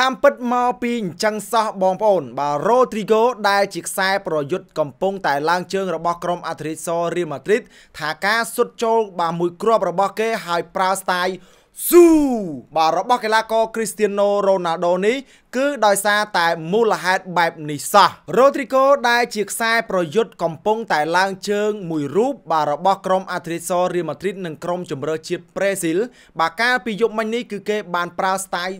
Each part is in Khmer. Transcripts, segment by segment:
តាមពិតមកពីអញ្ចឹងសោះបងប្អូនបាទរ៉ូទ្រីហ្គោដែលជាខ្សែប្រយុទ្ធកំពុងតែឡើង ជើង របស់ក្រុមអាត្រីសរៀលម៉ាឌ្រីតថាការសុទ្ធចូលបាទមួយគ្រាប់របស់គេហើយប្រើស្ទាយស៊ូបាទរបស់កីឡាករគ្រីស្ទីណូរ៉ូណាល់ដូនេះគឺដោយសារតែមូលហេតុបែបនេះសោះរ៉ូទ្រីហ្គោដែលជាខ្សែប្រយុទ្ធកំពុងតែឡើងជើង មួយរូបបាទរបស់ក្រុមអាត្រីសរៀលម៉ាឌ្រីតនិងក្រុមជម្រើសជាតិប្រេស៊ីល បាទកាលពីយប់មិញនេះគឺគេ បានប្រើស្ទាយ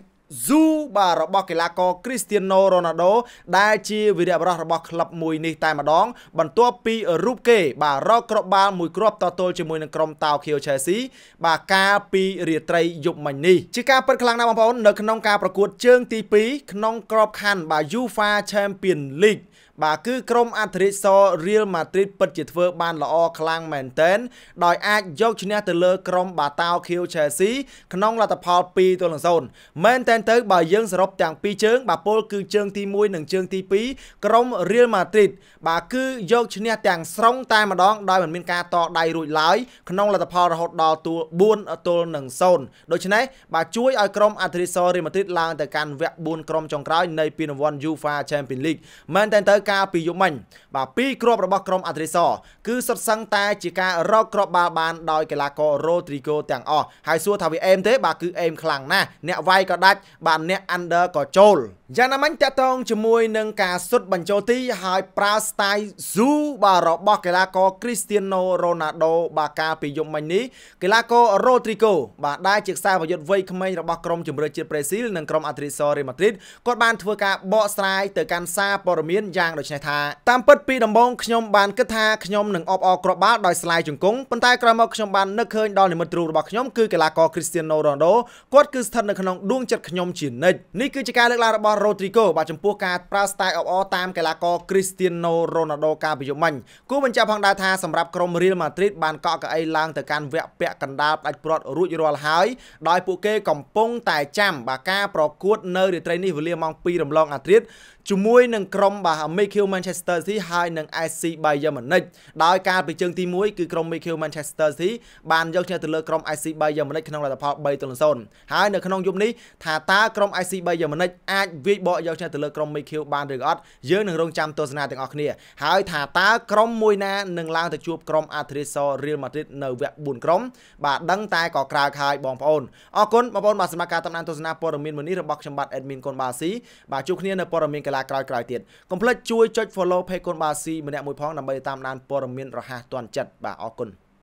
ស៊ូបាទរបស់កីឡាករ Cristiano Ronaldo ដែលជាវីរបុរសរបស់ក្លឹបមួយនេះតែម្ដង បន្ទាប់ពីរូបគេបាទរកគ្រាប់បាល់មួយគ្រាប់តទល់ជាមួយនឹងក្រុមតាវខៀវ Chelsea បាទកាលពីរាត្រីយប់មិញនេះជាការពិតខ្លាំងណាស់បងប្អូននៅក្នុងការប្រកួតជើងទី2ក្នុងក្របខ័ណ្ឌបាទ UEFA Champions League បាទគឺក្រុមអាត្រិចសរៀលម៉ាឌ្រីតពិតជាធ្វើបាន ល្អខ្លាំងមែនទែនដោយអាចយកឈ្នះទៅលើក្រុមបាតាវឃីវឆេស៊ីក្នុងលទ្ធផល2ទល់នឹង0មែនទែនទៅបើយើងសរុបទាំងពីរជើងបាទពលគឺជើងទី1និងជើងទី2ក្រុមរៀលម៉ាឌ្រីតបាទគឺយកឈ្នះទាំងស្រុងតែម្ដងដោយមិនមានការតដៃរួចឡើយក្នុងលទ្ធផលរហូតដល់ទួល4ទល់នឹង0ដូច្នេះបាទជួយឲ្យក្រុមអាត្រិចសរៀលម៉ាឌ្រីតឡើងទៅកាន់វគ្គ4ក្រុមចុងក្រោយនៃពានរង្វាន់ UEFA Champions League មែនទែនទៅការពីយូមិញបាទពីរគ្រាប់របស់ក្រុមអាត្រីសគឺសុទ្ធសឹងតែជាការរកគ្រាប់បាល់បានដោយកីឡាកររ៉ូទ្រីហ្គោទាំងអស់ហើយសួរថាវាអេមទេបាទគឺអេមខ្លាំងណាស់អ្នកវាយក៏ដាច់បាទអ្នក under ក៏ចូលយ៉ាងណាមិញតកតងជាមួយនឹងការសុទ្ធបញ្ចូលទីហើយប្រើ style zoo បាទរបស់កីឡាករ Cristiano Ronaldo បាទកាលពីយប់មិញនេះកីឡាករ Rodrigo បាទដែលជាខ្សែប្រយុទ្ធវ័យក្មេងរបស់ក្រុមជម្រើសជាតិប្រេស៊ីលនិងក្រុម Atletico Madrid គាត់បានធ្វើការបកស្រាយទៅកាន់សារព័ត៌មានយ៉ាងដូច្នេះថាតាមពិតពីដំបូងខ្ញុំបានគិតថាខ្ញុំនឹងអបអរគ្រាប់បាល់ដោយស្លាយជង្គង់ប៉ុន្តែក្រោយមកខ្ញុំបាននឹកឃើញដល់និមិត្តរូបរបស់ខ្ញុំគឺកីឡាករ Cristiano Ronaldo គាត់គឺស្ថិតនៅក្នុងដួងចិត្តខ្ញុំជានិច្ចនេះគឺជាការលើកឡើងរបស់ Rodrigo បាទចំពោះការប្រើ style អបអរតាមកីឡាករ Cristiano Ronaldo កាលពីយប់មិញគូបញ្ជាក់ផងដែរថាសម្រាប់ក្រុម Real Madrid បានកក់កៅអីឡើងទៅកាន់វគ្គពាក់កណ្ដាលផ្ដាច់ព្រាត់រួចរាល់ហើយដោយពួកគេកំពុងតែចាំបាទការប្រកួត នៅរាត្រីនេះវេលាម៉ោង2រំលងអាត្រិតជាមួយនឹងក្រុមបាទ Mikel Manchester City ហើយនិង SC Bayern Munich ដោយការពីជើងទី1គឺក្រុម Mikel Manchester City បានយកឈ្នះទៅលើក្រុម SC Bayern Munich ក្នុងលទ្ធផល3-0ហើយនៅក្នុងយប់នេះថាតើក្រុម SC Bayern Munich អាចវាយបកយកឈ្នះទៅលើក្រុម Mikel បានឬអត់យើងនឹងរងចាំទស្សនាទាំងអស់គ្នាហើយថាតើក្រុមមួយណានឹងឡើងទៅជួបក្រុម Atletico Real Madrid នៅវគ្គ4ក្រុម បាទដឹងតែក៏ក្រៅខាយបងប្អូនអរគុណបងប្អូនបាទសម្រាប់ការតាមដានទស្សនាព័ត៌មានមួយនេះរបស់ខ្ញុំបាទ Admin កុនបាស៊ីបាទជួបគ្នានៅព័ត៌មានកីឡាក្រោយៗទៀតកុំភ្លេចជួយចុច follow page កូនបាស៊ីម្នាក់មួយផងដើម្បីតាមដានព័ត៌មានរហ័សទាន់ចិត្តបាទអរគុណ